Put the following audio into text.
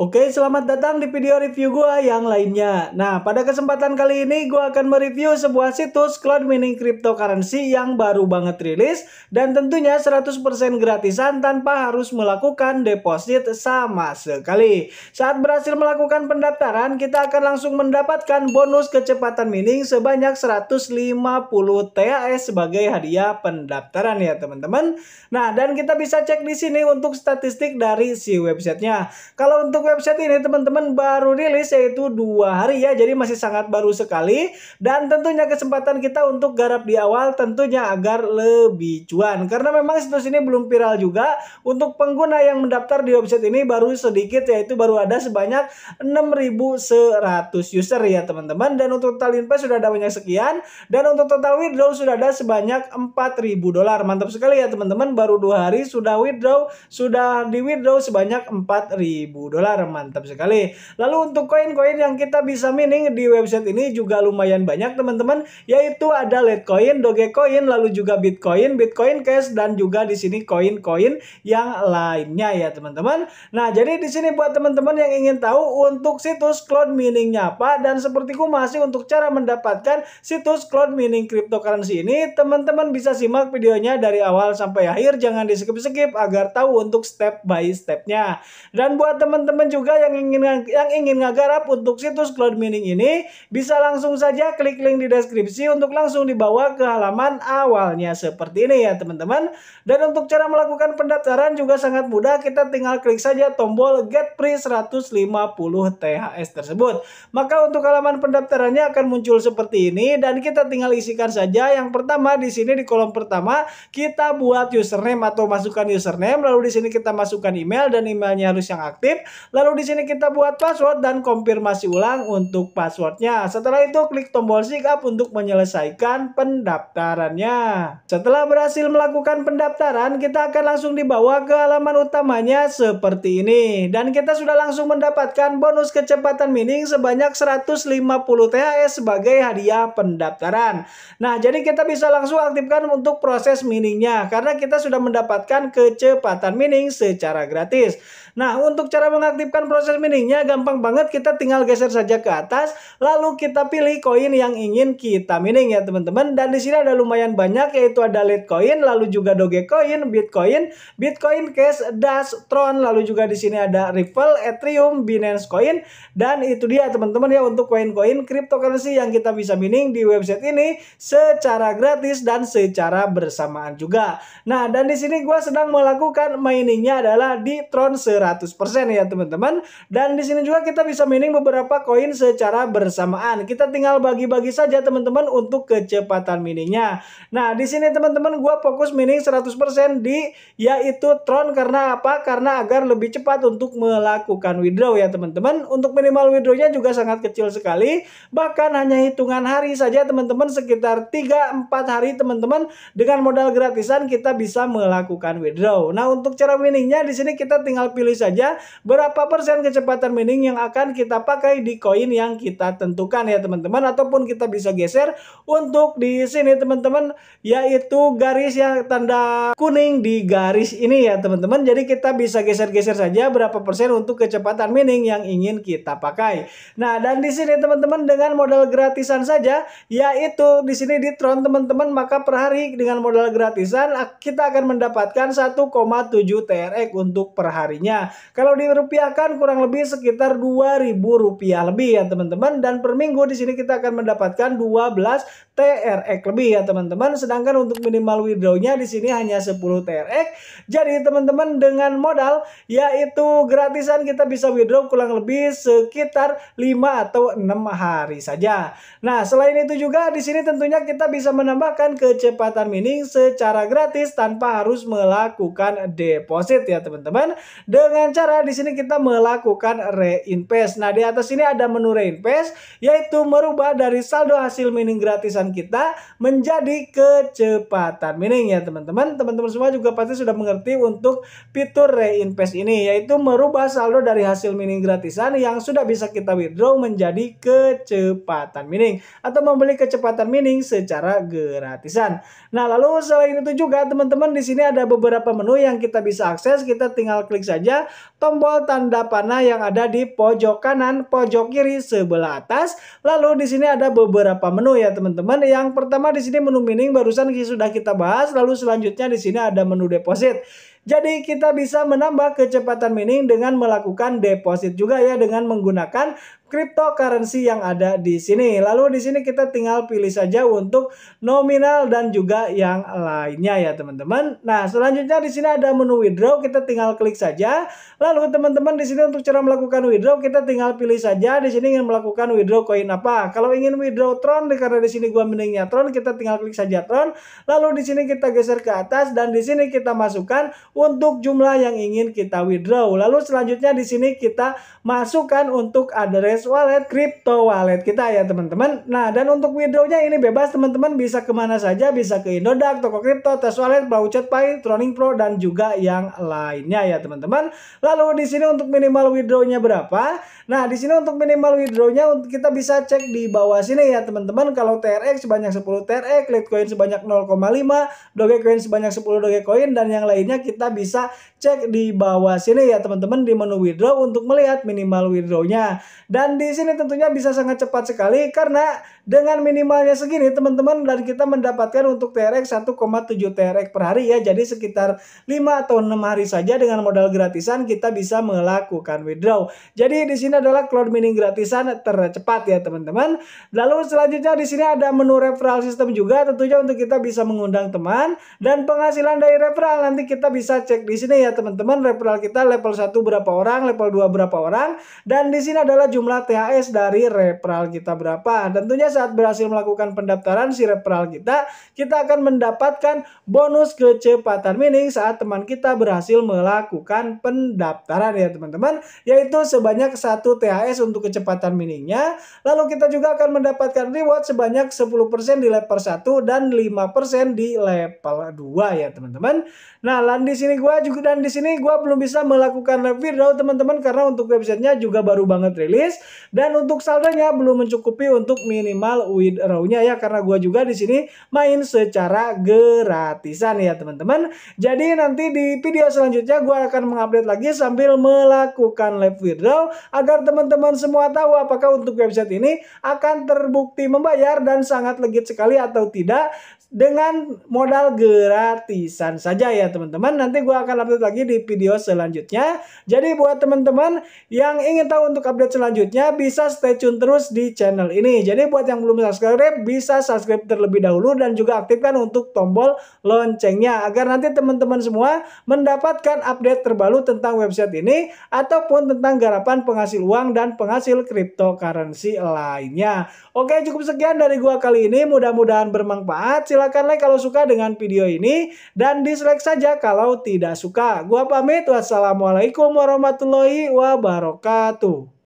Oke, selamat datang di video review gua yang lainnya. Nah, pada kesempatan kali ini gua akan mereview sebuah situs cloud mining cryptocurrency yang baru banget rilis dan tentunya 100% gratisan tanpa harus melakukan deposit sama sekali. Saat berhasil melakukan pendaftaran, kita akan langsung mendapatkan bonus kecepatan mining sebanyak 150 TAS sebagai hadiah pendaftaran ya, teman-teman. Nah, dan kita bisa cek di sini untuk statistik dari si websitenya. Kalau untuk website ini teman-teman baru rilis yaitu dua hari ya, jadi masih sangat baru sekali. Dan tentunya kesempatan kita untuk garap di awal tentunya agar lebih cuan. Karena memang situs ini belum viral juga. Untuk pengguna yang mendaftar di website ini baru sedikit yaitu baru ada sebanyak 6.100 user ya teman-teman. Dan untuk total invest sudah ada banyak sekian. Dan untuk total withdraw sudah ada sebanyak 4.000 dolar. Mantap sekali ya teman-teman. Baru dua hari sudah withdraw, sudah di withdraw sebanyak 4.000 dolar dolar. Mantap sekali. Lalu untuk koin-koin yang kita bisa mining di website ini juga lumayan banyak teman-teman. Yaitu ada Litecoin, Dogecoin, lalu juga Bitcoin, Bitcoin Cash, dan juga di sini koin-koin yang lainnya ya teman-teman. Nah jadi di sini buat teman-teman yang ingin tahu untuk situs cloud miningnya apa dan seperti ku masih untuk cara mendapatkan situs cloud mining cryptocurrency ini teman-teman bisa simak videonya dari awal sampai akhir jangan di skip-skip agar tahu untuk step by stepnya dan buat teman-teman teman-teman juga yang ingin yang ingin ngegarap untuk situs cloud mining ini bisa langsung saja klik link di deskripsi untuk langsung dibawa ke halaman awalnya seperti ini ya teman-teman. Dan untuk cara melakukan pendaftaran juga sangat mudah kita tinggal klik saja tombol get free 150 THS tersebut. Maka untuk halaman pendaftarannya akan muncul seperti ini dan kita tinggal isikan saja yang pertama di sini di kolom pertama kita buat username atau masukkan username lalu di sini kita masukkan email dan emailnya harus yang aktif Lalu di sini kita buat password dan konfirmasi ulang untuk passwordnya. Setelah itu klik tombol sign up untuk menyelesaikan pendaftarannya. Setelah berhasil melakukan pendaftaran, kita akan langsung dibawa ke halaman utamanya seperti ini. Dan kita sudah langsung mendapatkan bonus kecepatan mining sebanyak 150 THS sebagai hadiah pendaftaran. Nah, jadi kita bisa langsung aktifkan untuk proses miningnya karena kita sudah mendapatkan kecepatan mining secara gratis. Nah, untuk cara mengaktifkan proses miningnya gampang banget kita tinggal geser saja ke atas lalu kita pilih koin yang ingin kita mining ya teman-teman dan di sini ada lumayan banyak yaitu ada Litecoin lalu juga Dogecoin, Bitcoin, Bitcoin Cash, Dash, Tron lalu juga di sini ada Ripple, Ethereum, Binance Coin dan itu dia teman-teman ya untuk koin-koin cryptocurrency yang kita bisa mining di website ini secara gratis dan secara bersamaan juga. Nah, dan di sini gue sedang melakukan miningnya adalah di Tron 100% ya teman-teman. Dan di sini juga kita bisa mining beberapa koin secara bersamaan. Kita tinggal bagi-bagi saja teman-teman untuk kecepatan miningnya. Nah, di sini teman-teman gua fokus mining 100% di yaitu Tron karena apa? Karena agar lebih cepat untuk melakukan withdraw ya teman-teman. Untuk minimal withdrawnya juga sangat kecil sekali, bahkan hanya hitungan hari saja teman-teman sekitar 3 4 hari teman-teman dengan modal gratisan kita bisa melakukan withdraw. Nah, untuk cara miningnya di sini kita tinggal pilih pilih saja berapa persen kecepatan mining yang akan kita pakai di koin yang kita tentukan ya teman-teman ataupun kita bisa geser untuk di sini teman-teman yaitu garis yang tanda kuning di garis ini ya teman-teman jadi kita bisa geser-geser saja berapa persen untuk kecepatan mining yang ingin kita pakai nah dan di sini teman-teman dengan modal gratisan saja yaitu di sini di Tron teman-teman maka per hari dengan modal gratisan kita akan mendapatkan 1,7 TRX untuk perharinya rupiah. Kalau dirupiahkan kurang lebih sekitar 2000 rupiah lebih ya teman-teman. Dan per minggu di sini kita akan mendapatkan 12 TRX lebih ya teman-teman. Sedangkan untuk minimal withdrawnya di sini hanya 10 TRX. Jadi teman-teman dengan modal yaitu gratisan kita bisa withdraw kurang lebih sekitar 5 atau 6 hari saja. Nah, selain itu juga di sini tentunya kita bisa menambahkan kecepatan mining secara gratis tanpa harus melakukan deposit ya teman-teman. Dengan cara di sini kita melakukan reinvest. Nah, di atas ini ada menu reinvest yaitu merubah dari saldo hasil mining gratisan kita menjadi kecepatan. mining ya teman-teman, teman-teman semua juga pasti sudah mengerti untuk fitur reinvest ini yaitu merubah saldo dari hasil mining gratisan yang sudah bisa kita withdraw menjadi kecepatan mining atau membeli kecepatan mining secara gratisan. Nah, lalu selain itu juga teman-teman di sini ada beberapa menu yang kita bisa akses, kita tinggal klik saja tombol tanda panah yang ada di pojok kanan, pojok kiri, sebelah atas. Lalu di sini ada beberapa menu ya teman-teman dan Yang pertama di sini menu mining barusan sudah kita bahas, lalu selanjutnya di sini ada menu deposit. Jadi kita bisa menambah kecepatan mining dengan melakukan deposit juga ya dengan menggunakan cryptocurrency yang ada di sini. Lalu di sini kita tinggal pilih saja untuk nominal dan juga yang lainnya ya teman-teman. Nah, selanjutnya di sini ada menu withdraw, kita tinggal klik saja. Lalu teman-teman di sini untuk cara melakukan withdraw kita tinggal pilih saja di sini ingin melakukan withdraw koin apa. Kalau ingin withdraw Tron karena di sini gua mendingnya Tron, kita tinggal klik saja Tron. Lalu di sini kita geser ke atas dan di sini kita masukkan untuk jumlah yang ingin kita withdraw. Lalu selanjutnya di sini kita masukkan untuk address Cash Wallet, Crypto Wallet kita ya teman-teman. Nah dan untuk withdrawnya ini bebas teman-teman bisa kemana saja, bisa ke Indodax, Toko Crypto, Tes Wallet, browser Pay, Troning Pro dan juga yang lainnya ya teman-teman. Lalu di sini untuk minimal withdrawnya berapa? Nah di sini untuk minimal withdrawnya kita bisa cek di bawah sini ya teman-teman. Kalau TRX sebanyak 10 TRX, Litecoin sebanyak 0,5, Dogecoin sebanyak 10 Dogecoin dan yang lainnya kita bisa cek di bawah sini ya teman-teman di menu withdraw untuk melihat minimal withdrawnya dan dan di sini tentunya bisa sangat cepat sekali karena dengan minimalnya segini teman-teman dan kita mendapatkan untuk TRX 1,7 TRX per hari ya. Jadi sekitar 5 atau 6 hari saja dengan modal gratisan kita bisa melakukan withdraw. Jadi di sini adalah cloud mining gratisan tercepat ya teman-teman. Lalu selanjutnya di sini ada menu referral system juga tentunya untuk kita bisa mengundang teman dan penghasilan dari referral nanti kita bisa cek di sini ya teman-teman referral kita level 1 berapa orang, level 2 berapa orang dan di sini adalah jumlah THS dari referral kita berapa. Tentunya saat berhasil melakukan pendaftaran si referral kita, kita akan mendapatkan bonus kecepatan mining saat teman kita berhasil melakukan pendaftaran ya teman-teman, yaitu sebanyak satu THS untuk kecepatan miningnya. Lalu kita juga akan mendapatkan reward sebanyak 10% di level 1 dan 5% di level 2 ya teman-teman. Nah, dan di sini gua juga dan di sini gua belum bisa melakukan live teman-teman karena untuk websitenya juga baru banget rilis dan untuk saldonya belum mencukupi untuk minimal withdrawnya ya karena gua juga di sini main secara gratisan ya teman-teman. Jadi nanti di video selanjutnya gua akan mengupdate lagi sambil melakukan live withdraw agar teman-teman semua tahu apakah untuk website ini akan terbukti membayar dan sangat legit sekali atau tidak dengan modal gratisan saja ya teman-teman. Nanti gue akan update lagi di video selanjutnya. Jadi buat teman-teman yang ingin tahu untuk update selanjutnya bisa stay tune terus di channel ini. Jadi buat yang belum subscribe bisa subscribe terlebih dahulu dan juga aktifkan untuk tombol loncengnya agar nanti teman-teman semua mendapatkan update terbaru tentang website ini ataupun tentang garapan penghasil uang dan penghasil cryptocurrency lainnya. Oke cukup sekian dari gue kali ini. Mudah-mudahan bermanfaat. Silahkan Silahkan like kalau suka dengan video ini dan dislike saja kalau tidak suka. Gua pamit. Wassalamualaikum warahmatullahi wabarakatuh.